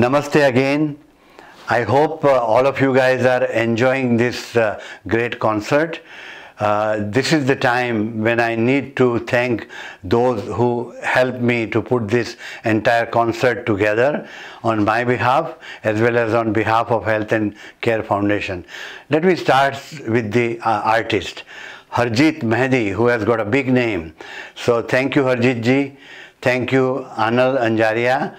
Namaste again. I hope uh, all of you guys are enjoying this uh, great concert. Uh, this is the time when I need to thank those who helped me to put this entire concert together on my behalf as well as on behalf of Health and Care Foundation. Let me start with the uh, artist, Harjit Mehdi, who has got a big name. So thank you Harjit ji, thank you Anil Anjaria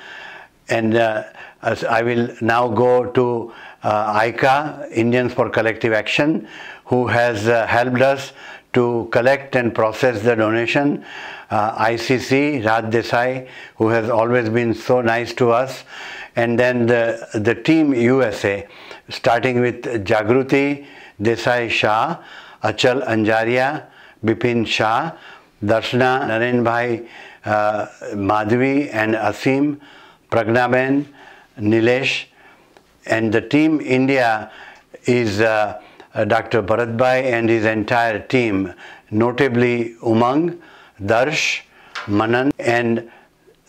and uh, I will now go to uh, ICA, Indians for Collective Action, who has uh, helped us to collect and process the donation. Uh, ICC, Raj Desai, who has always been so nice to us. And then the, the team USA, starting with Jagruti Desai Shah, Achal Anjaria, Bipin Shah, Darshna Naren uh, Madhvi and Asim. Pragnaben, Nilesh, and the team India is uh, uh Dr. Bharatbhai and his entire team, notably Umang, Darsh, Manan, and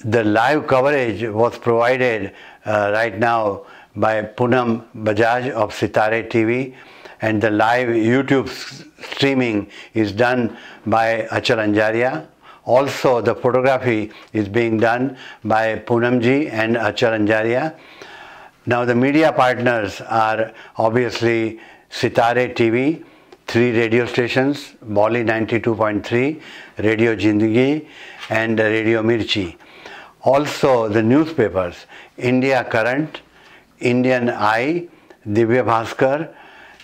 the live coverage was provided uh, right now by Punam Bajaj of Sitare TV and the live YouTube streaming is done by Achal Anjaria also, the photography is being done by Poonamji and Acharanjaria. Now, the media partners are obviously Sitare TV, three radio stations, Bali 92.3, Radio Jindagi and Radio Mirchi. Also, the newspapers, India Current, Indian Eye, Divya Bhaskar,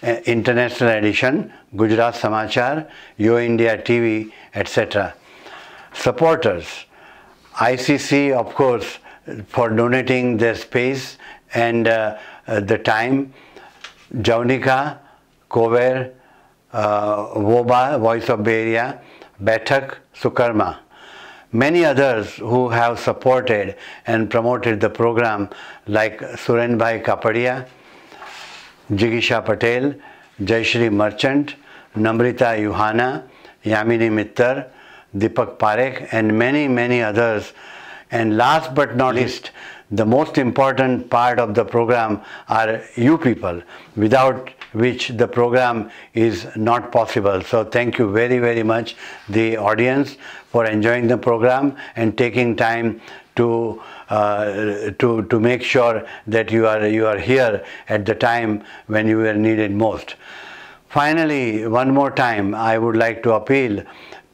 eh, International Edition, Gujarat Samachar, Yo India TV, etc supporters. ICC, of course, for donating their space and uh, the time. Jaunika, Kover, uh, Woba, Voice of Bay Area, Bethak, Sukarma. Many others who have supported and promoted the program like Surenbhai Kapadia, Jigisha Patel, Jayshree Merchant, Namrita Yuhana, Yamini Mittar, Deepak Parekh and many, many others. And last but not least, the most important part of the program are you people, without which the program is not possible. So thank you very, very much, the audience, for enjoying the program and taking time to uh, to to make sure that you are you are here at the time when you are needed most. Finally, one more time, I would like to appeal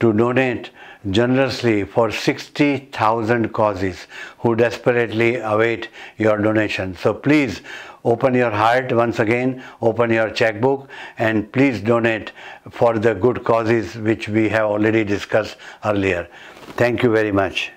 to donate generously for 60,000 causes who desperately await your donation. So please open your heart once again, open your checkbook and please donate for the good causes which we have already discussed earlier. Thank you very much.